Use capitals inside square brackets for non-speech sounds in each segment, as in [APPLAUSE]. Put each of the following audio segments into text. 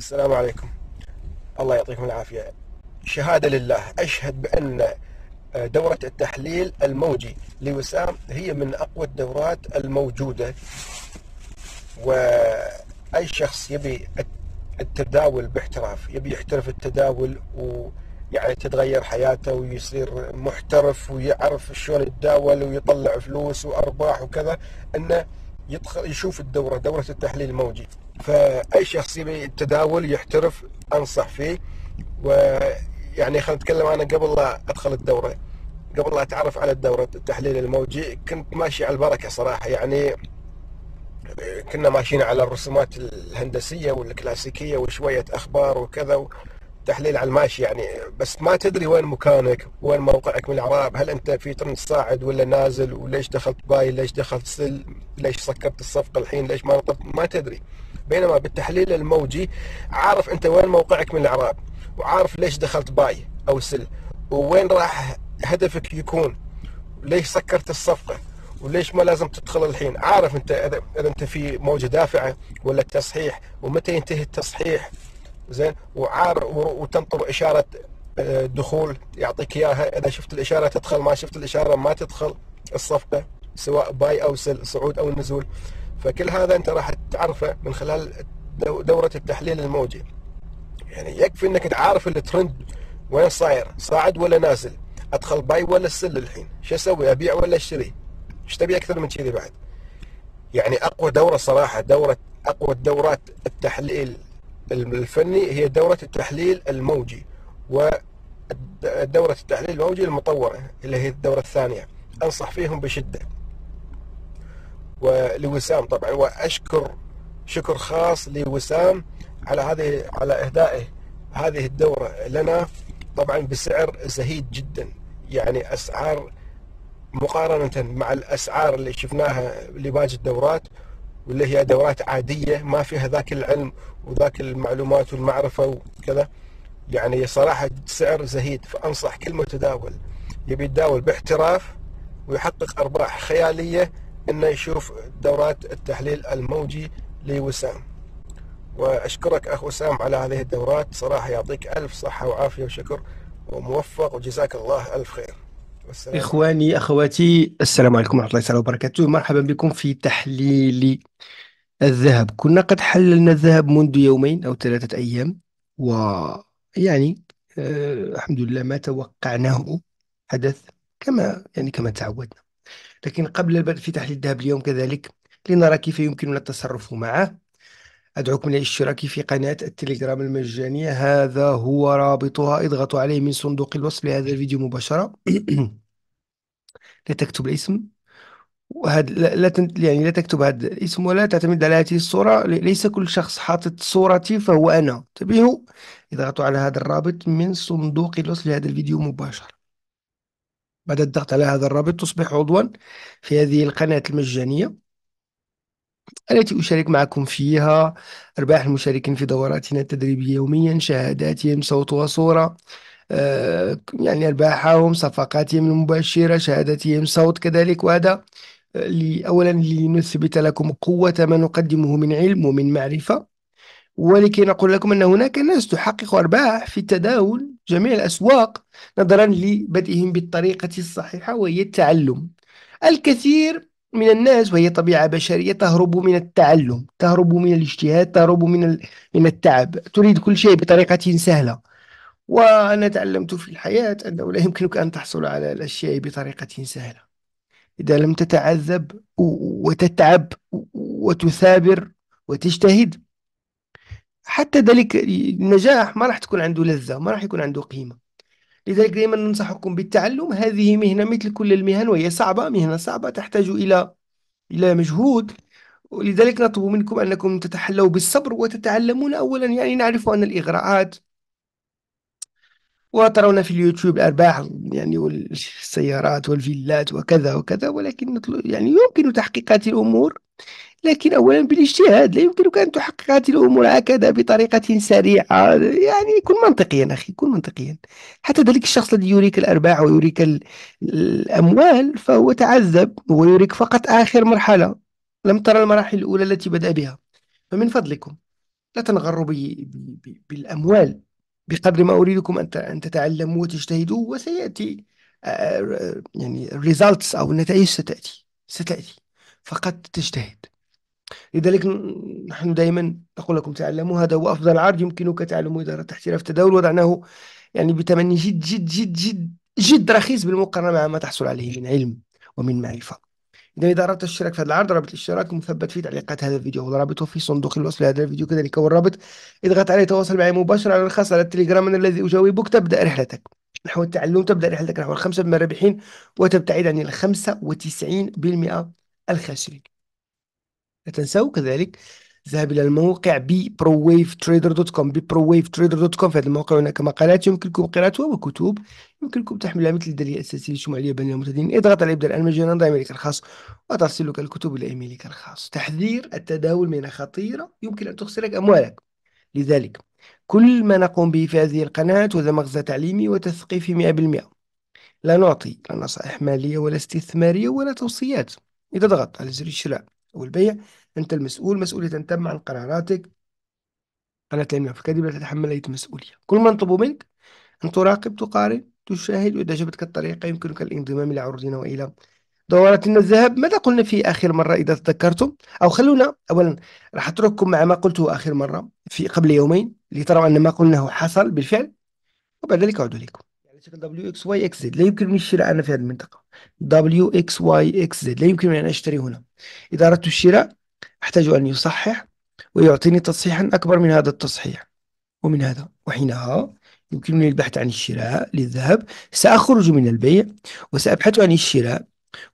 السلام عليكم الله يعطيكم العافية شهادة لله أشهد بأن آه، دورة التحليل الموجي لوسام هي من أقوى الدورات الموجودة وأي شخص يبي التداول باحتراف يبي يحترف التداول ويعني تتغير حياته ويصير محترف ويعرف شلون يتداول ويطلع فلوس وأرباح وكذا أنه يدخل يشوف الدورة دورة التحليل الموجي فاي شخص يبي التداول يحترف انصح فيه ويعني خلينا نتكلم انا قبل لا ادخل الدوره قبل لا اتعرف على الدوره التحليل الموجي كنت ماشي على البركه صراحه يعني كنا ماشيين على الرسومات الهندسيه والكلاسيكيه وشويه اخبار وكذا تحليل على الماشي يعني بس ما تدري وين مكانك وين موقعك من العراب هل انت في طن صاعد ولا نازل وليش دخلت باي ليش دخلت سل ليش سكرت الصفقه الحين ليش ما ما تدري بينما بالتحليل الموجي عارف انت وين موقعك من الاعراب وعارف ليش دخلت باي او سل ووين راح هدفك يكون ليش سكرت الصفقه وليش ما لازم تدخل الحين عارف انت اذا انت في موجه دافعه ولا تصحيح ومتى ينتهي التصحيح زين وعار وتنطر اشاره آه، دخول يعطيك اياها اذا شفت الاشاره تدخل ما شفت الاشاره ما تدخل الصفقه سواء باي او سل صعود او نزول فكل هذا انت راح تعرفه من خلال دوره التحليل الموجي يعني يكفي انك تعرف الترند وين صاير صاعد ولا نازل ادخل باي ولا السل الحين شو اسوي ابيع ولا اشتري ايش تبي اكثر من كذي بعد يعني اقوى دوره صراحه دوره اقوى دورات التحليل الفني هي دوره التحليل الموجي ودوره التحليل الموجي المطوره اللي هي الدوره الثانيه انصح فيهم بشده ولوسام طبعا واشكر شكر خاص لوسام على هذه على اهدائه هذه الدوره لنا طبعا بسعر زهيد جدا يعني اسعار مقارنه مع الاسعار اللي شفناها لباقي الدورات واللي هي دورات عاديه ما فيها ذاك العلم وذاك المعلومات والمعرفه وكذا يعني صراحه سعر زهيد فانصح كل متداول يبي يتداول باحتراف ويحقق ارباح خياليه انه يشوف دورات التحليل الموجي لوسام واشكرك اخ وسام على هذه الدورات صراحه يعطيك الف صحه وعافيه وشكر وموفق وجزاك الله الف خير والسلام. اخواني اخواتي السلام عليكم ورحمه الله تعالى وبركاته مرحبا بكم في تحليل الذهب كنا قد حللنا الذهب منذ يومين او ثلاثه ايام ويعني آه الحمد لله ما توقعناه حدث كما يعني كما تعودنا لكن قبل البدء في تحليل الذهب اليوم كذلك لنرى كيف يمكننا التصرف معه أدعوكم للاشتراك في قناة التليجرام المجانية هذا هو رابطها اضغطوا عليه من صندوق الوصف لهذا الفيديو مباشرة [CLEARS THROAT] لا تكتب الاسم وهاد لا يعني لا تكتب هذا الاسم ولا تعتمد على هذه الصورة ليس كل شخص حاطط صورتي فهو أنا انتبهوا اضغطوا على هذا الرابط من صندوق الوصف لهذا الفيديو مباشرة بعد الضغط على هذا الرابط تصبح عضوا في هذه القناة المجانية التي أشارك معكم فيها أرباح المشاركين في دوراتنا التدريبية يوميا شهاداتهم صوت وصورة آه، يعني أرباحهم صفقاتهم المباشرة شهاداتهم صوت كذلك وهذا آه، أولا لنثبت لكم قوة ما نقدمه من علم ومن معرفة ولكي نقول لكم أن هناك ناس تحقق أرباح في تداول جميع الأسواق نظرا لبدئهم بالطريقة الصحيحة وهي التعلم الكثير من الناس وهي طبيعة بشرية تهرب من التعلم تهرب من الاجتهاد تهرب من من التعب تريد كل شيء بطريقة سهلة وأنا تعلمت في الحياة أنه لا يمكنك أن تحصل على الأشياء بطريقة سهلة إذا لم تتعذب وتتعب وتثابر وتجتهد حتى ذلك النجاح ما راح تكون عنده لذة ما راح يكون عنده قيمة لذلك دائما ننصحكم بالتعلم هذه مهنة مثل كل المهن وهي صعبة مهنة صعبة تحتاج إلى إلى مجهود ولذلك نطلب منكم أنكم تتحلوا بالصبر وتتعلمون أولا يعني نعرف أن الإغراءات وترون في اليوتيوب الأرباح يعني والسيارات والفيلات وكذا وكذا ولكن يعني يمكن تحقيق هذه الأمور لكن اولا بالاجتهاد لا يمكنك ان تحقق هذه الامور هكذا بطريقه سريعه يعني كن منطقيا اخي كن منطقيا حتى ذلك الشخص الذي يريك الارباح ويريك الاموال فهو تعذب ويريك فقط اخر مرحله لم ترى المراحل الاولى التي بدا بها فمن فضلكم لا تنغروا بالاموال بقدر ما اريدكم ان ان تتعلموا وتجتهدوا وسياتي آه، يعني الريزالتس او النتائج ستاتي ستاتي فقط تجتهد لذلك نحن دائما نقول لكم تعلموا هذا هو أفضل عرض يمكنك تعلم إدارة احتراف التداول وضعناه يعني بثمن جد جد جد جد جد رخيص بالمقارنة مع ما تحصل عليه من علم ومن معرفة إذا إذا أردت الاشتراك في هذا العرض رابط الاشتراك مثبت في تعليقات هذا الفيديو ورابطه في صندوق الوصف لهذا الفيديو كذلك والرابط اضغط عليه تواصل معي مباشرة على الخاص على التليجرام أنا الذي أجاوبك تبدأ رحلتك نحو التعلم تبدأ رحلتك نحو الخمسة من الرابحين وتبتعد عن ال 95% الخاسرين لا تنسوا كذلك ذهب إلى الموقع بprowave.trader.com بprowave.trader.com في هذا الموقع هناك مقالات يمكنكم قراءتها وكتب يمكنكم تحميلها مثل الدليل الأساسي للشمالية بين المتدينين اضغط على الان مجانا ضع ايميلك الخاص وتصلك الكتب إلى إيميلك الخاص تحذير التداول من خطيرة يمكن أن تخسرك أموالك لذلك كل ما نقوم به في هذه القناة هو مغزى تعليمي وتثقيفي 100% لا نعطي لا نصائح مالية ولا استثمارية ولا توصيات إذا ضغطت على زر الشراء أو البيع أنت المسؤول مسؤولية تم عن قراراتك قناة في كذب لا تتحمل أي مسؤولية كل ما نطلب منك أن تراقب تقارن تشاهد وإذا جبتك الطريقة يمكنك الانضمام إلى عروضنا وإلى دوراتنا الذهب ماذا قلنا في آخر مرة إذا تذكرتم أو خلونا أولا راح أترككم مع ما قلته آخر مرة في قبل يومين لتروا أن ما قلناه حصل بالفعل وبعد ذلك أعود إليكم شكل دبليو اكس واي اكس زد لا يمكن الشراء أنا في هذه المنطقة دبليو اكس واي اكس زد لا يمكن أن أشتري هنا إذا أردت الشراء أحتاج أن يصحح ويعطيني تصحيحا أكبر من هذا التصحيح ومن هذا وحينها يمكنني البحث عن الشراء للذهب سأخرج من البيع وسأبحث عن الشراء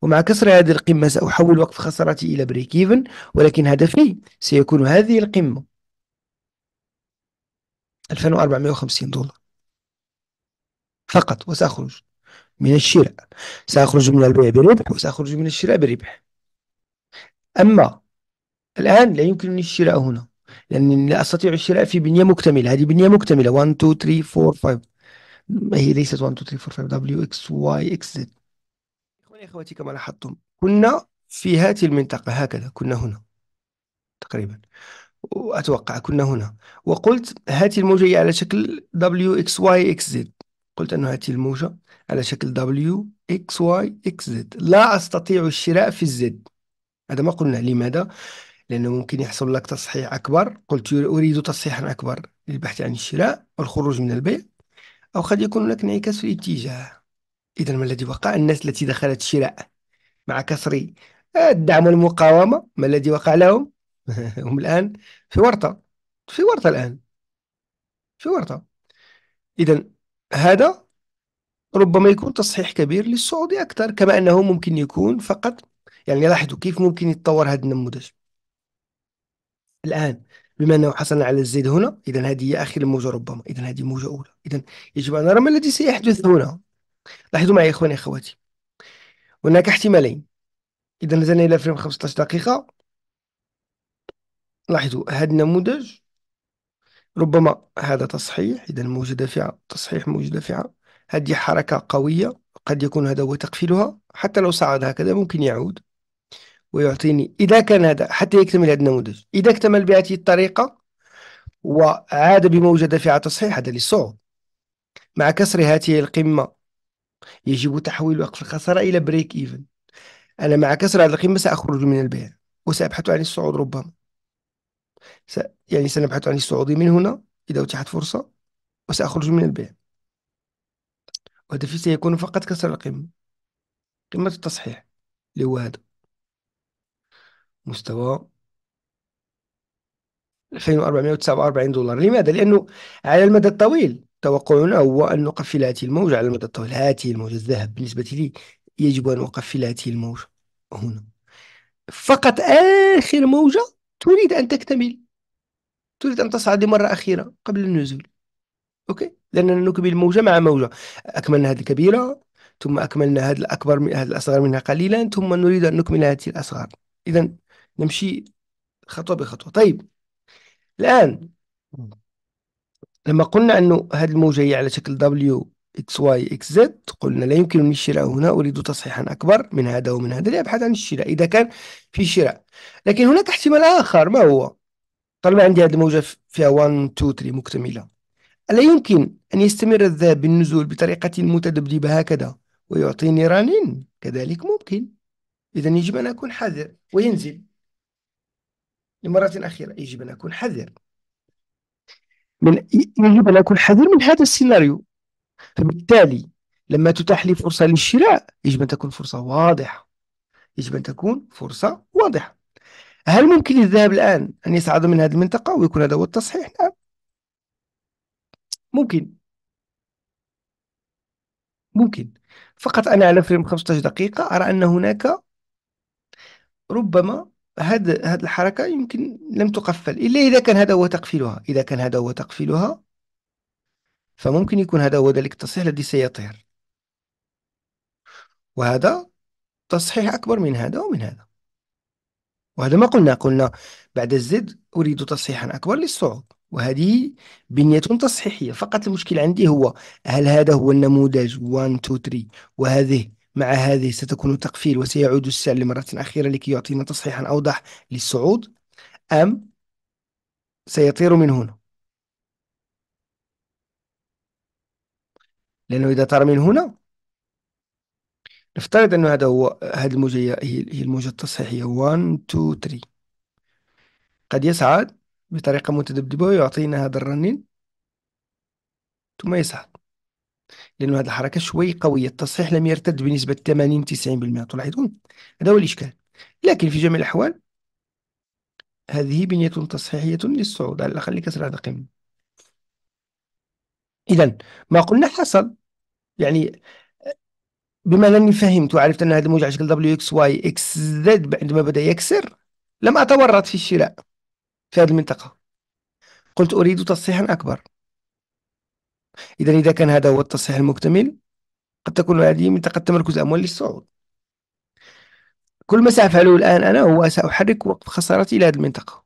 ومع كسر هذه القمة سأحول وقف خسارتي إلى بريك إيفن ولكن هدفي سيكون هذه القمة 2450 دولار فقط وسأخرج من الشراء سأخرج من البيع بربح وسأخرج من الشراء بربح أما الآن لا يمكنني الشراء هنا لأنني لا أستطيع الشراء في بنية مكتملة هذه بنية مكتملة 1 2 3 4 5 ما هي ليست 1 2 3 4 5 دبليو اكس واي اكس زد إخواني أخواتي كما لاحظتم كنا في هذه المنطقة هكذا كنا هنا تقريبا وأتوقع كنا هنا وقلت هذه الموجة على شكل دبليو اكس واي اكس زد قلت أنه هاتي الموجة على شكل W X Y X Z لا أستطيع الشراء في الزد هذا ما قلنا لماذا؟ لأنه ممكن يحصل لك تصحيح أكبر قلت أريد تصحيحا أكبر للبحث عن الشراء والخروج من البيع أو قد يكون هناك انعكاس في الاتجاه إذا ما الذي وقع؟ الناس التي دخلت شراء مع كسر الدعم والمقاومة ما الذي وقع لهم؟ [LAUGHS] هم الآن في ورطة في ورطة الآن في ورطة إذا هذا ربما يكون تصحيح كبير للسعودي أكثر كما أنه ممكن يكون فقط يعني لاحظوا كيف ممكن يتطور هذا النموذج الآن بما أنه حصلنا على الزيد هنا إذا هذه هي آخر الموجة ربما إذا هذه موجة أولى إذا يجب أن نرى ما الذي سيحدث هنا لاحظوا معي إخواني أخواتي هناك احتمالين إذا نزلنا إلى فريم 15 دقيقة لاحظوا هذا النموذج ربما هذا تصحيح إذا موجة دافعة تصحيح موجة دافعة هذه حركة قوية قد يكون هذا هو تقفيلها حتى لو صعد هكذا ممكن يعود ويعطيني إذا كان هذا حتى يكتمل هذا النموذج إذا اكتمل بهذه الطريقة وعاد بموجة دافعة تصحيح هذا للصعود مع كسر هذه القمة يجب تحويل وقف الخسارة إلى بريك إيفن أنا مع كسر هذه القمة سأخرج من البيع وسأبحث عن الصعود ربما س... يعني سنبحث عن الصعود من هنا إذا أتيحت فرصة وسأخرج من البيع وهدفي سيكون فقط كسر القمة قمة التصحيح اللي هو هذا مستوى 2449 دولار لماذا؟ لأنه على المدى الطويل توقعنا هو أن نقفل هذه الموجة على المدى الطويل هذه الموجة الذهب بالنسبة لي يجب أن أقفل هذه الموجة هنا فقط آخر موجة تريد أن تكتمل تريد أن تصعد مرة أخيرة قبل النزول أوكي لأننا نكمل موجة مع موجة أكملنا هذه الكبيرة ثم أكملنا هذه الأكبر من هذه الأصغر منها قليلا ثم نريد أن نكمل هذه الأصغر إذا نمشي خطوة بخطوة طيب الآن لما قلنا أنه هذه الموجة هي على شكل دبليو اكس واي اكس زد قلنا لا يمكنني الشراء هنا اريد تصحيحا اكبر من هذا ومن هذا لابحث عن الشراء اذا كان في شراء لكن هناك احتمال اخر ما هو طالما عندي هذه الموجه فيها 1 2 3 مكتمله الا يمكن ان يستمر الذهب بالنزول بطريقه متذبذبه هكذا ويعطيني رنين كذلك ممكن اذا يجب ان اكون حذر وينزل لمره اخيره يجب ان اكون حذر من يجب ان اكون حذر من هذا السيناريو فبالتالي لما تتاح لي فرصة للشراء يجب أن تكون فرصة واضحة يجب أن تكون فرصة واضحة هل ممكن للذهب الآن أن يصعد من هذه المنطقة ويكون هذا هو التصحيح؟ نعم ممكن ممكن فقط أنا على فريم 15 دقيقة أرى أن هناك ربما هذه هذه الحركة يمكن لم تقفل إلا إذا كان هذا هو تقفيلها إذا كان هذا هو تقفيلها فممكن يكون هذا هو ذلك التصحيح الذي سيطير وهذا تصحيح أكبر من هذا ومن هذا وهذا ما قلنا قلنا بعد الزد أريد تصحيحا أكبر للصعود وهذه بنية تصحيحية فقط المشكل عندي هو هل هذا هو النموذج 1 2 3 وهذه مع هذه ستكون تقفيل وسيعود السعر لمرة أخيرة لكي يعطينا تصحيحا أوضح للصعود أم سيطير من هنا لأنه إذا ترى من هنا نفترض أنه هذا هو هذه الموجة هي هي الموجة التصحيحية 1 2 3 قد يصعد بطريقة متذبذبة ويعطينا هذا الرنين ثم يصعد لأن هذه الحركة شوي قوية التصحيح لم يرتد بنسبة 80 90% تلاحظون هذا هو الإشكال لكن في جميع الأحوال هذه بنية تصحيحية للصعود على الأقل لكسر هذا قيمة إذا ما قلنا حصل يعني بما أنني فهمت وعرفت أن هذا الموج على شكل دبليو اكس واي اكس زد عندما بدأ يكسر لم أتورط في الشراء في هذه المنطقة قلت أريد تصحيحا أكبر إذا إذا كان هذا هو التصحيح المكتمل قد تكون هذه منطقة تمركز أموال للصعود كل ما سأفعله الآن أنا هو سأحرك وقف خسارتي إلى هذه المنطقة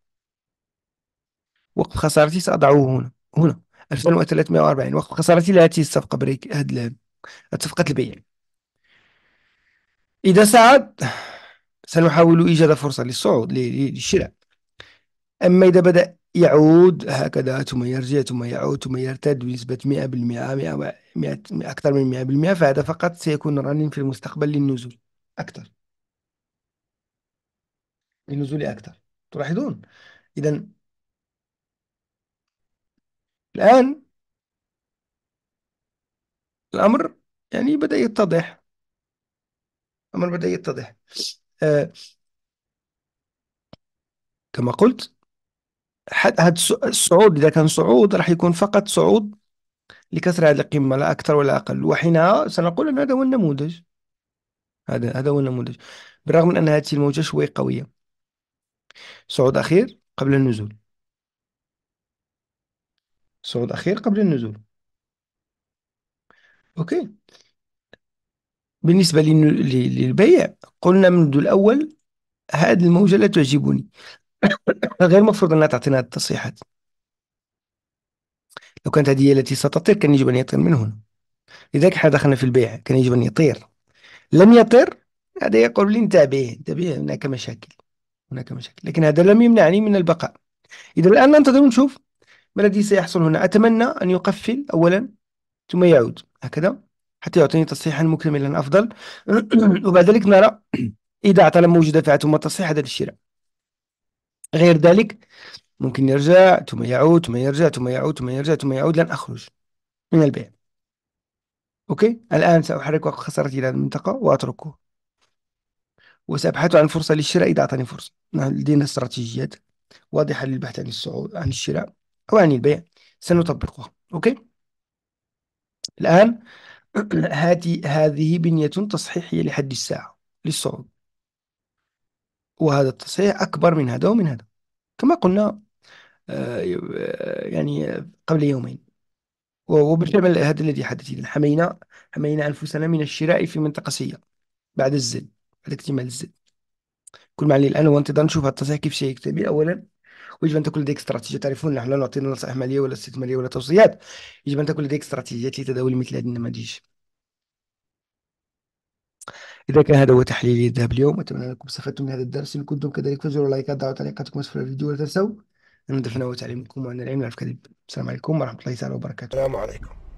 وقف خسارتي سأضعه هنا هنا 2340 وقت خسارتي لهذه الصفقة بريك هاد صفقة البيع إذا صعد سنحاول إيجاد فرصة للصعود للشراء أما إذا بدأ يعود هكذا ثم يرجع ثم يعود ثم يرتد بنسبة 100% 100 أكثر من 100% فهذا فقط سيكون رنين في المستقبل للنزول أكثر للنزول أكثر تلاحظون إذا الآن الأمر يعني بدأ يتضح الأمر بدأ يتضح آه كما قلت هذا الصعود إذا كان صعود راح يكون فقط صعود لكسر هذه القمة لا أكثر ولا أقل وحينها سنقول أن هذا هو النموذج هذا هذا هو النموذج بالرغم من أن هذه الموجة شوي قوية صعود أخير قبل النزول الصعود أخير قبل النزول أوكي بالنسبة للبيع قلنا منذ الأول هذه الموجة لا تعجبني [COUGHS] غير مفروض أنها تعطينا هذه التصريحات لو كانت هذه هي التي ستطير كان يجب أن يطير من هنا لذلك احنا دخلنا في البيع كان يجب أن يطير لم يطير هذا يقول لي انتبه انتبه هناك مشاكل هناك مشاكل لكن هذا لم يمنعني من البقاء إذا الآن ننتظر ونشوف ما الذي سيحصل هنا أتمنى أن يقفل أولا ثم يعود هكذا حتى يعطيني تصحيحا مكملا أفضل [CLEARS THROAT] وبعد ذلك نرى [CLEARS THROAT] إذا لم موجودة فيها ثم تصحيح هذا الشراء غير ذلك ممكن يرجع ثم يعود ثم يرجع ثم يعود ثم يرجع ثم يعود لن أخرج من البيع أوكي الآن سأحرك خسارتي إلى المنطقة وأتركه وسأبحث عن فرصة للشراء إذا أعطاني فرصة نعم، لدينا استراتيجيات واضحة للبحث عن الصعود عن الشراء قوانين البيع سنطبقها أوكي الآن [CLEARS THROAT] هذه هذه بنية تصحيحية لحد الساعة للصعود وهذا التصحيح أكبر من هذا ومن هذا كما قلنا آه، آه، يعني قبل يومين وبالفعل هذا الذي حدث إذا حمينا حمينا أنفسنا من الشراء في منطقة سيئة بعد الزل بعد اكتمال الزل كل ما علي الآن هو انتظار نشوف هذا التصحيح كيف سيكتمل أولا ويجب ان تكون لديك استراتيجيه تعرفون نحن لا نعطي نصائح ماليه ولا استثماريه ولا توصيات يجب ان تكون لديك استراتيجيات لتداول مثل هذه النماذج إذا كان هذا هو تحليلي الذهب اليوم أتمنى أنكم استفدتم من هذا الدرس إن كنتم كذلك فزروا لايكات دعوا تعليقاتكم أسفل الفيديو ولا تنسوا أن دفنا وتعليمكم وأن العلم لا كذب السلام عليكم ورحمة الله تعالى وبركاته السلام عليكم